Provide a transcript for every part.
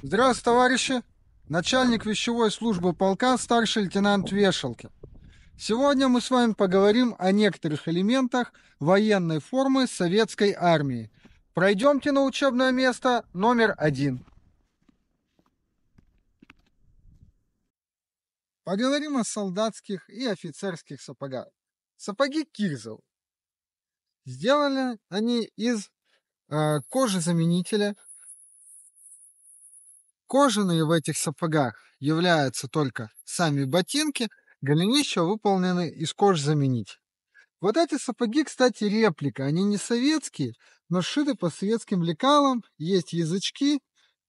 Здравствуйте, товарищи! Начальник вещевой службы полка, старший лейтенант Вешалкин. Сегодня мы с вами поговорим о некоторых элементах военной формы советской армии. Пройдемте на учебное место номер один. Поговорим о солдатских и офицерских сапогах. Сапоги Кирзов. Сделаны они из э, кожи заменителя, Кожаные в этих сапогах являются только сами ботинки, голенища выполнены из кож заменить. Вот эти сапоги, кстати, реплика. Они не советские, но шиты по советским лекалам, есть язычки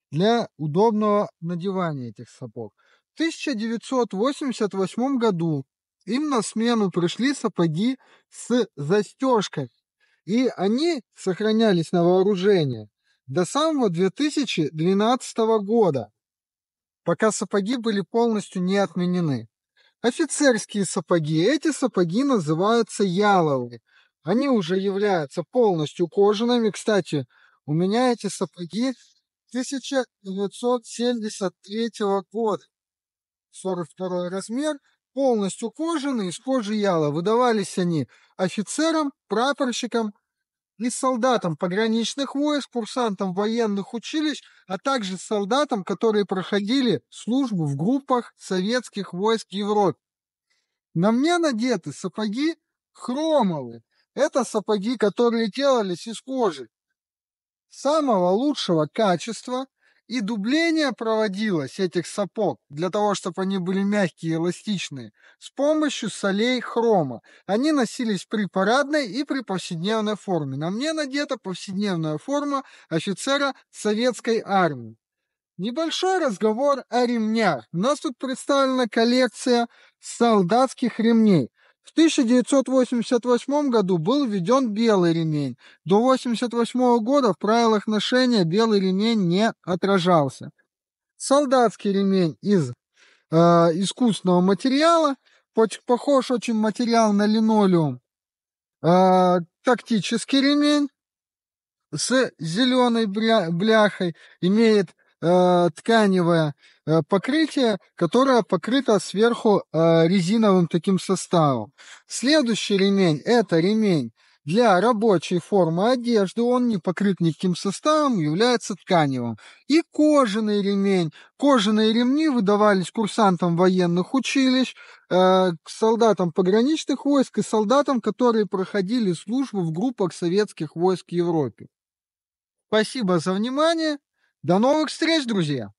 для удобного надевания этих сапог. В 1988 году им на смену пришли сапоги с застежкой. И они сохранялись на вооружение до самого 2012 года, пока сапоги были полностью не отменены. Офицерские сапоги, эти сапоги называются яловые. Они уже являются полностью кожаными. Кстати, у меня эти сапоги 1973 года. 42 размер, полностью кожаные, из кожи яла. Выдавались они офицерам, прапорщикам, и солдатам пограничных войск, курсантам военных училищ, а также солдатам, которые проходили службу в группах советских войск Европы. На мне надеты сапоги хромовые. Это сапоги, которые делались из кожи самого лучшего качества – и дубление проводилось этих сапог для того, чтобы они были мягкие и эластичные, с помощью солей хрома. Они носились при парадной и при повседневной форме. На мне надета повседневная форма офицера советской армии. Небольшой разговор о ремнях. У нас тут представлена коллекция солдатских ремней. В 1988 году был введен белый ремень. До 1988 года в правилах ношения белый ремень не отражался. Солдатский ремень из э, искусственного материала, похож очень материал на линолеум. Э, тактический ремень с зеленой бля бляхой имеет э, тканевое Э, покрытие, которое покрыто сверху э, резиновым таким составом. Следующий ремень – это ремень для рабочей формы одежды, он не покрыт никаким составом, является тканевым. И кожаный ремень. Кожаные ремни выдавались курсантам военных училищ, э, солдатам пограничных войск и солдатам, которые проходили службу в группах советских войск в Европе. Спасибо за внимание. До новых встреч, друзья!